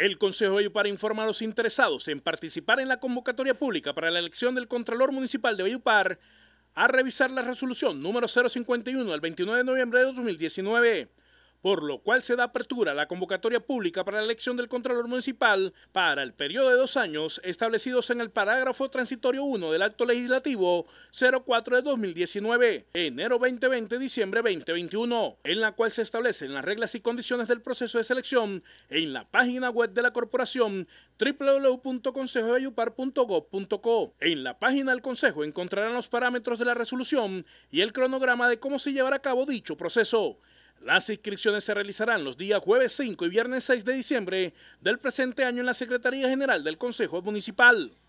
El Consejo de Bayupar informa a los interesados en participar en la convocatoria pública para la elección del Contralor Municipal de Bayupar a revisar la resolución número 051 del 29 de noviembre de 2019 por lo cual se da apertura a la convocatoria pública para la elección del Contralor Municipal para el periodo de dos años establecidos en el parágrafo transitorio 1 del Acto Legislativo 04 de 2019, enero 2020, diciembre 2021, en la cual se establecen las reglas y condiciones del proceso de selección en la página web de la corporación www.consejoayupar.gov.co. En la página del Consejo encontrarán los parámetros de la resolución y el cronograma de cómo se llevará a cabo dicho proceso. Las inscripciones se realizarán los días jueves 5 y viernes 6 de diciembre del presente año en la Secretaría General del Consejo Municipal.